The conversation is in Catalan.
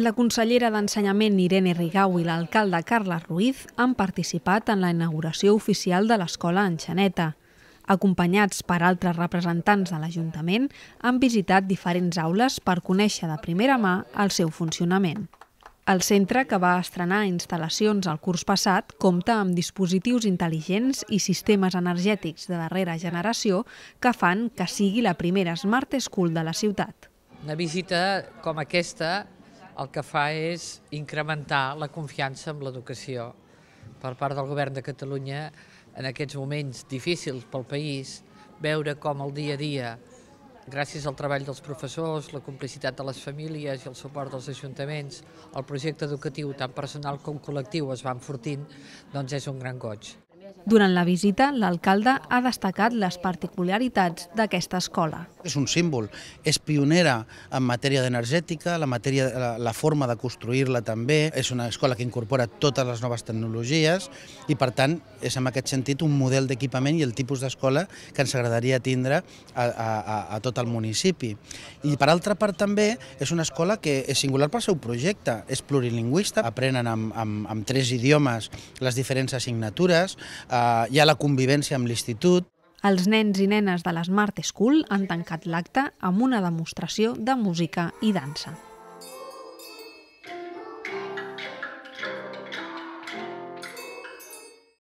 La consellera d'Ensenyament Irene Rigau i l'alcalde Carles Ruiz han participat en la inauguració oficial de l'escola en Xaneta. Acompanyats per altres representants de l'Ajuntament, han visitat diferents aules per conèixer de primera mà el seu funcionament. El centre, que va estrenar instal·lacions el curs passat, compta amb dispositius intel·ligents i sistemes energètics de darrera generació que fan que sigui la primera Smart School de la ciutat. Una visita com aquesta el que fa és incrementar la confiança en l'educació per part del govern de Catalunya en aquests moments difícils pel país, veure com el dia a dia, gràcies al treball dels professors, la complicitat de les famílies i el suport dels ajuntaments, el projecte educatiu tant personal com col·lectiu es va enfortint, doncs és un gran goig. Durant la visita, l'alcalde ha destacat les particularitats d'aquesta escola. És un símbol, és pionera en matèria d'energètica, la, matèria, la, la forma de construir-la també, és una escola que incorpora totes les noves tecnologies i, per tant, és en aquest sentit un model d'equipament i el tipus d'escola que ens agradaria tindre a, a, a, a tot el municipi. I, per altra part, també és una escola que és singular pel seu projecte, és plurilingüista, aprenen amb, amb, amb tres idiomes les diferents assignatures, eh, hi ha la convivència amb l'institut. Els nens i nenes de l'Smart School han tancat l'acte amb una demostració de música i dansa.